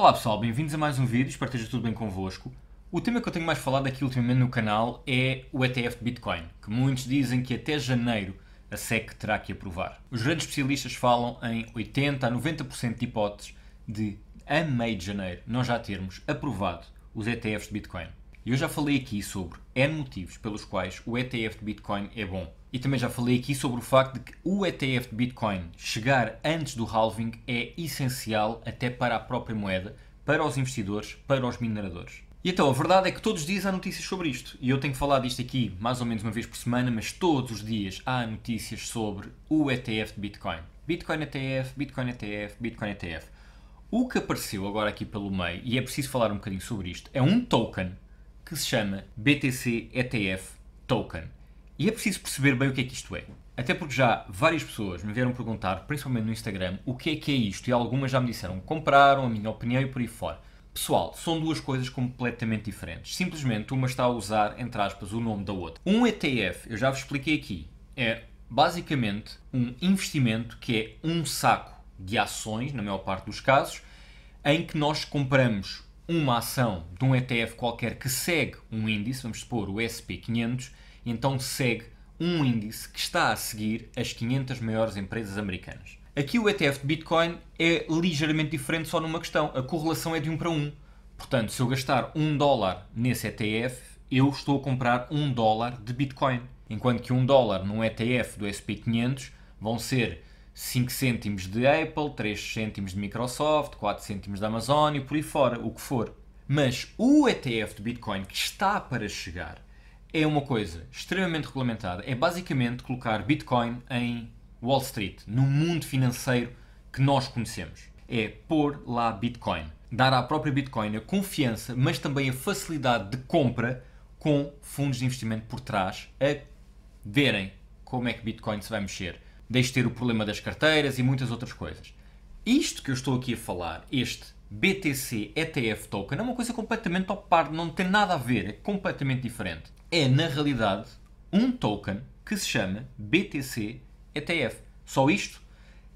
Olá pessoal, bem-vindos a mais um vídeo, espero que esteja tudo bem convosco. O tema que eu tenho mais falado aqui ultimamente no canal é o ETF Bitcoin, que muitos dizem que até janeiro a SEC terá que aprovar. Os grandes especialistas falam em 80% a 90% de hipóteses de, a meio de janeiro, nós já termos aprovado os ETFs de Bitcoin. Eu já falei aqui sobre N motivos pelos quais o ETF de Bitcoin é bom. E também já falei aqui sobre o facto de que o ETF de Bitcoin chegar antes do halving é essencial até para a própria moeda, para os investidores, para os mineradores. E então, a verdade é que todos os dias há notícias sobre isto. E eu tenho que falar disto aqui mais ou menos uma vez por semana, mas todos os dias há notícias sobre o ETF de Bitcoin. Bitcoin ETF, Bitcoin ETF, Bitcoin ETF. O que apareceu agora aqui pelo meio, e é preciso falar um bocadinho sobre isto, é um token que se chama BTC ETF Token. E é preciso perceber bem o que é que isto é. Até porque já várias pessoas me vieram perguntar, principalmente no Instagram, o que é que é isto e algumas já me disseram compraram, a minha opinião e por aí fora. Pessoal, são duas coisas completamente diferentes. Simplesmente uma está a usar, entre aspas, o nome da outra. Um ETF, eu já vos expliquei aqui, é basicamente um investimento que é um saco de ações, na maior parte dos casos, em que nós compramos uma ação de um ETF qualquer que segue um índice, vamos supor o SP500, então segue um índice que está a seguir as 500 maiores empresas americanas. Aqui o ETF de Bitcoin é ligeiramente diferente só numa questão, a correlação é de 1 para 1. Portanto, se eu gastar 1 dólar nesse ETF, eu estou a comprar 1 dólar de Bitcoin. Enquanto que 1 dólar num ETF do SP500 vão ser 5 cêntimos de Apple, 3 cêntimos de Microsoft, 4 cêntimos da Amazon e por aí fora, o que for. Mas o ETF de Bitcoin que está para chegar é uma coisa extremamente regulamentada. É basicamente colocar Bitcoin em Wall Street, no mundo financeiro que nós conhecemos. É pôr lá Bitcoin. Dar à própria Bitcoin a confiança, mas também a facilidade de compra com fundos de investimento por trás a verem como é que Bitcoin se vai mexer deixe de ter o problema das carteiras e muitas outras coisas. Isto que eu estou aqui a falar, este BTC ETF token, é uma coisa completamente ao par, não tem nada a ver, é completamente diferente. É, na realidade, um token que se chama BTC ETF. Só isto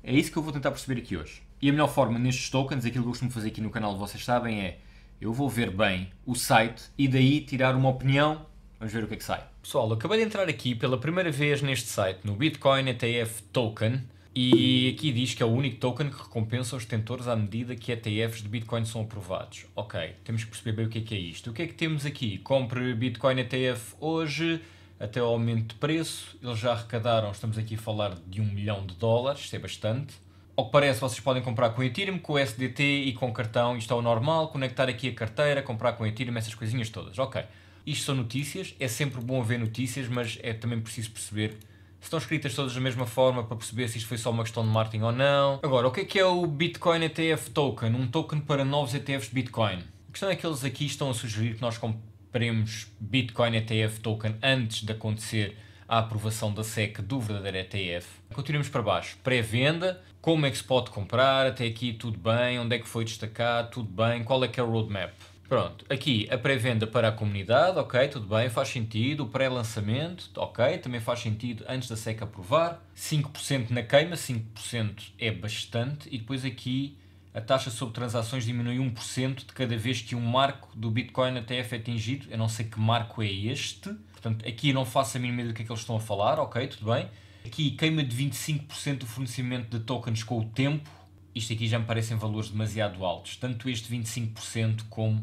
é isso que eu vou tentar perceber aqui hoje. E a melhor forma nestes tokens, aquilo que eu costumo fazer aqui no canal, vocês sabem, é eu vou ver bem o site e daí tirar uma opinião Vamos ver o que é que sai. Pessoal, acabei de entrar aqui pela primeira vez neste site, no Bitcoin ETF Token, e aqui diz que é o único token que recompensa os detentores à medida que ETFs de Bitcoin são aprovados. Ok, temos que perceber bem o que é que é isto. O que é que temos aqui? Compre Bitcoin ETF hoje, até o aumento de preço. Eles já arrecadaram, estamos aqui a falar de um milhão de dólares, isto é bastante. Ao que parece, vocês podem comprar com Ethereum, com SDT e com cartão. Isto é o normal, conectar aqui a carteira, comprar com Ethereum, essas coisinhas todas. Ok. Isto são notícias, é sempre bom haver notícias, mas é também preciso perceber se estão escritas todas da mesma forma para perceber se isto foi só uma questão de marketing ou não. Agora, o que é que é o Bitcoin ETF Token? Um token para novos ETFs Bitcoin. A questão é que eles aqui estão a sugerir que nós compremos Bitcoin ETF Token antes de acontecer a aprovação da SEC do verdadeiro ETF. Continuamos para baixo. Pré-venda, como é que se pode comprar, até aqui tudo bem, onde é que foi destacado, tudo bem, qual é que é o roadmap? Pronto, aqui a pré-venda para a comunidade, ok, tudo bem, faz sentido. O pré-lançamento, ok, também faz sentido antes da SEC aprovar. 5% na queima, 5% é bastante. E depois aqui a taxa sobre transações diminui 1% de cada vez que um marco do Bitcoin até é atingido. Eu não sei que marco é este, portanto aqui não faço a mínima ideia do que é que eles estão a falar, ok, tudo bem. Aqui queima de 25% do fornecimento de tokens com o tempo. Isto aqui já me parecem valores demasiado altos, tanto este 25% como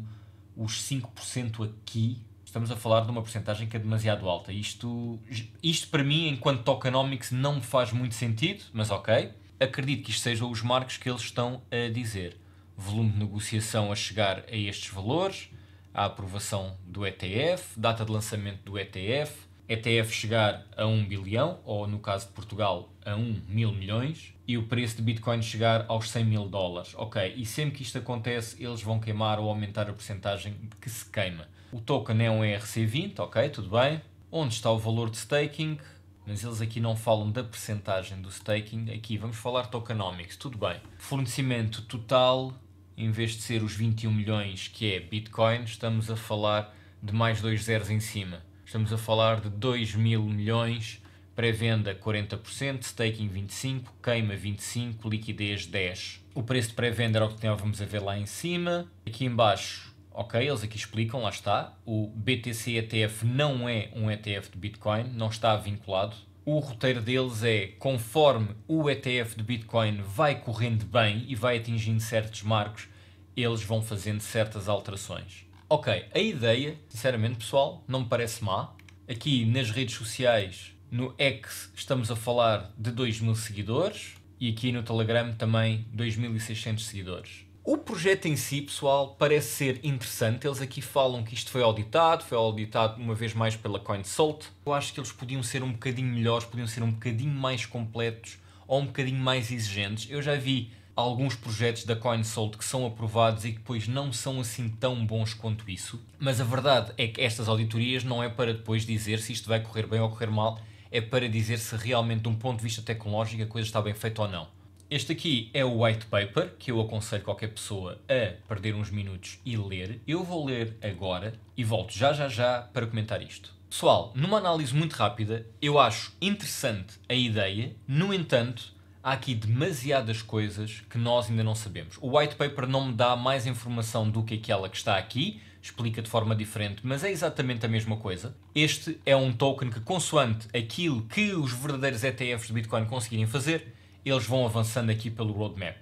os 5% aqui, estamos a falar de uma porcentagem que é demasiado alta. Isto, isto para mim, enquanto tokenomics, não me faz muito sentido, mas ok. Acredito que isto sejam os marcos que eles estão a dizer. Volume de negociação a chegar a estes valores, a aprovação do ETF, data de lançamento do ETF, ETF chegar a 1 bilhão, ou no caso de Portugal, a 1 mil milhões e o preço de Bitcoin chegar aos 100 mil dólares. Ok, e sempre que isto acontece, eles vão queimar ou aumentar a porcentagem que se queima. O token é um ERC20, ok, tudo bem. Onde está o valor de staking? Mas eles aqui não falam da percentagem do staking. Aqui vamos falar tokenomics, tudo bem. Fornecimento total, em vez de ser os 21 milhões que é Bitcoin, estamos a falar de mais dois zeros em cima. Estamos a falar de 2 mil milhões Pré-venda 40%, staking 25%, queima 25%, liquidez 10%. O preço de pré-venda era o que estávamos a ver lá em cima. Aqui embaixo, ok, eles aqui explicam, lá está. O BTC ETF não é um ETF de Bitcoin, não está vinculado. O roteiro deles é conforme o ETF de Bitcoin vai correndo bem e vai atingindo certos marcos, eles vão fazendo certas alterações. Ok, a ideia, sinceramente pessoal, não me parece má. Aqui nas redes sociais no X estamos a falar de 2 mil seguidores e aqui no Telegram também 2.600 seguidores. O projeto em si, pessoal, parece ser interessante. Eles aqui falam que isto foi auditado, foi auditado uma vez mais pela CoinSalt. Eu acho que eles podiam ser um bocadinho melhores, podiam ser um bocadinho mais completos ou um bocadinho mais exigentes. Eu já vi alguns projetos da CoinSalt que são aprovados e que depois não são assim tão bons quanto isso. Mas a verdade é que estas auditorias não é para depois dizer se isto vai correr bem ou correr mal é para dizer se realmente, de um ponto de vista tecnológico, a coisa está bem feita ou não. Este aqui é o white paper, que eu aconselho qualquer pessoa a perder uns minutos e ler. Eu vou ler agora e volto já já já para comentar isto. Pessoal, numa análise muito rápida, eu acho interessante a ideia, no entanto, há aqui demasiadas coisas que nós ainda não sabemos. O white paper não me dá mais informação do que aquela que está aqui, explica de forma diferente, mas é exatamente a mesma coisa. Este é um token que, consoante aquilo que os verdadeiros ETFs de Bitcoin conseguirem fazer, eles vão avançando aqui pelo roadmap.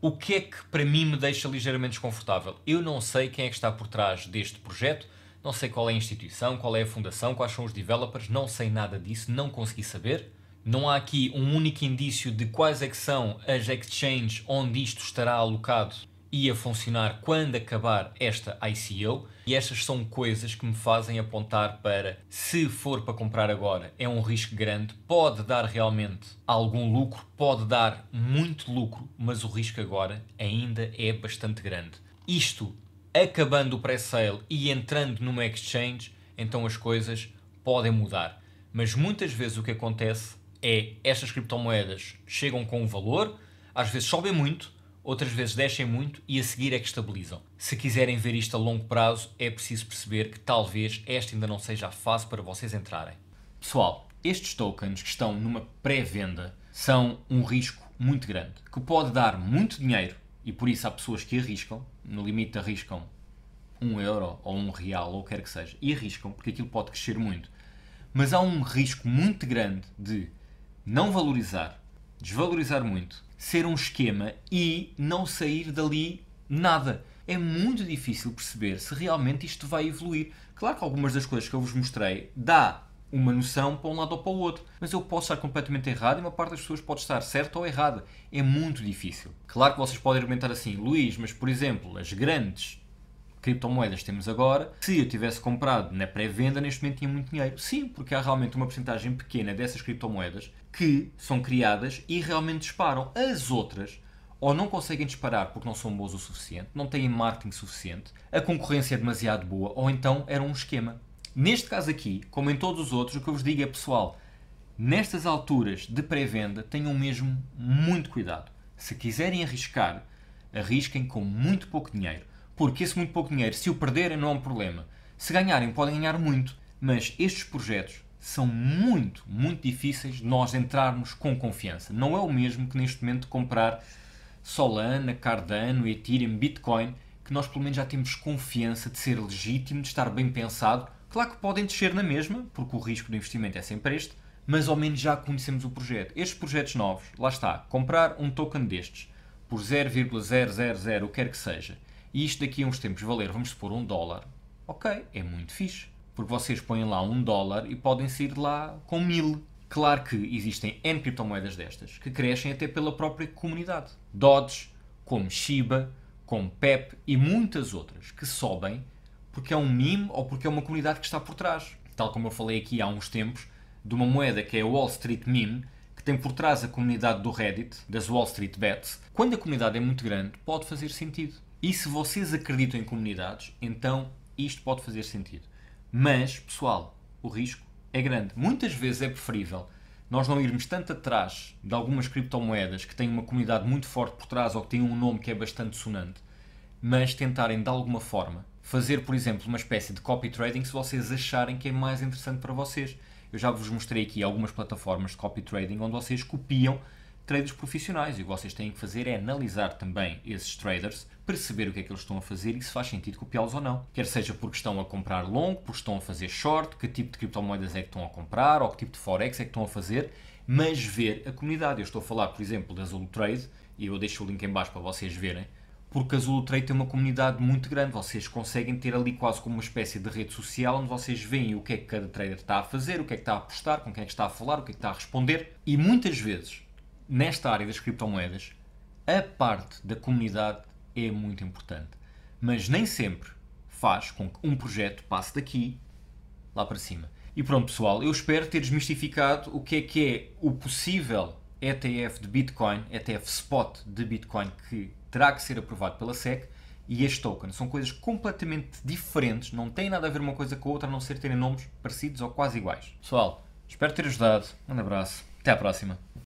O que é que para mim me deixa ligeiramente desconfortável? Eu não sei quem é que está por trás deste projeto, não sei qual é a instituição, qual é a fundação, quais são os developers, não sei nada disso, não consegui saber. Não há aqui um único indício de quais é que são as exchanges onde isto estará alocado ia funcionar quando acabar esta ICO, e estas são coisas que me fazem apontar para se for para comprar agora, é um risco grande, pode dar realmente algum lucro, pode dar muito lucro, mas o risco agora ainda é bastante grande. Isto acabando o pré-sale e entrando numa exchange, então as coisas podem mudar. Mas muitas vezes o que acontece é estas criptomoedas chegam com um valor, às vezes sobem muito, outras vezes descem muito e a seguir é que estabilizam. Se quiserem ver isto a longo prazo, é preciso perceber que talvez esta ainda não seja a fase para vocês entrarem. Pessoal, estes tokens que estão numa pré-venda são um risco muito grande, que pode dar muito dinheiro e por isso há pessoas que arriscam, no limite arriscam um euro ou um real ou o que quer que seja, e arriscam porque aquilo pode crescer muito. Mas há um risco muito grande de não valorizar, desvalorizar muito ser um esquema e não sair dali nada. É muito difícil perceber se realmente isto vai evoluir. Claro que algumas das coisas que eu vos mostrei dá uma noção para um lado ou para o outro, mas eu posso estar completamente errado e uma parte das pessoas pode estar certa ou errada. É muito difícil. Claro que vocês podem argumentar assim, Luís, mas por exemplo, as grandes criptomoedas temos agora, se eu tivesse comprado na pré-venda, neste momento tinha muito dinheiro. Sim, porque há realmente uma porcentagem pequena dessas criptomoedas que são criadas e realmente disparam. As outras ou não conseguem disparar porque não são boas o suficiente, não têm marketing suficiente, a concorrência é demasiado boa, ou então era um esquema. Neste caso aqui, como em todos os outros, o que eu vos digo é pessoal, nestas alturas de pré-venda tenham mesmo muito cuidado. Se quiserem arriscar, arrisquem com muito pouco dinheiro, porque esse muito pouco dinheiro, se o perderem, não é um problema. Se ganharem, podem ganhar muito, mas estes projetos são muito, muito difíceis de nós entrarmos com confiança. Não é o mesmo que neste momento comprar Solana, Cardano, Ethereum, Bitcoin, que nós pelo menos já temos confiança de ser legítimo, de estar bem pensado. Claro que podem descer na mesma, porque o risco do investimento é sempre este, mas ao menos já conhecemos o projeto. Estes projetos novos, lá está, comprar um token destes por 0,000 o que quer que seja, e isto daqui a uns tempos valer, vamos supor, um dólar, ok, é muito fixe porque vocês põem lá um dólar e podem sair de lá com mil. Claro que existem N criptomoedas destas que crescem até pela própria comunidade. Dodge, como Shiba, como PEP e muitas outras que sobem porque é um meme ou porque é uma comunidade que está por trás. Tal como eu falei aqui há uns tempos de uma moeda que é o Wall Street Meme, que tem por trás a comunidade do Reddit, das Wall Street Bets. Quando a comunidade é muito grande, pode fazer sentido. E se vocês acreditam em comunidades, então isto pode fazer sentido. Mas, pessoal, o risco é grande. Muitas vezes é preferível nós não irmos tanto atrás de algumas criptomoedas que têm uma comunidade muito forte por trás ou que têm um nome que é bastante sonante, mas tentarem de alguma forma fazer, por exemplo, uma espécie de copy trading se vocês acharem que é mais interessante para vocês. Eu já vos mostrei aqui algumas plataformas de copy trading onde vocês copiam traders profissionais e o que vocês têm que fazer é analisar também esses traders, perceber o que é que eles estão a fazer e se faz sentido copiá-los ou não. Quer seja porque estão a comprar longo, porque estão a fazer short, que tipo de criptomoedas é que estão a comprar ou que tipo de forex é que estão a fazer, mas ver a comunidade. Eu estou a falar, por exemplo, da Zulu Trade e eu deixo o link em baixo para vocês verem porque a Zulu Trade tem uma comunidade muito grande. Vocês conseguem ter ali quase como uma espécie de rede social onde vocês veem o que é que cada trader está a fazer, o que é que está a apostar, com quem é que está a falar, o que é que está a responder. E muitas vezes nesta área das criptomoedas, a parte da comunidade é muito importante. Mas nem sempre faz com que um projeto passe daqui lá para cima. E pronto, pessoal, eu espero ter desmistificado o que é que é o possível ETF de Bitcoin, ETF spot de Bitcoin que terá que ser aprovado pela SEC e este token. São coisas completamente diferentes, não têm nada a ver uma coisa com a outra, a não ser terem nomes parecidos ou quase iguais. Pessoal, espero ter ajudado. Um abraço. Até à próxima.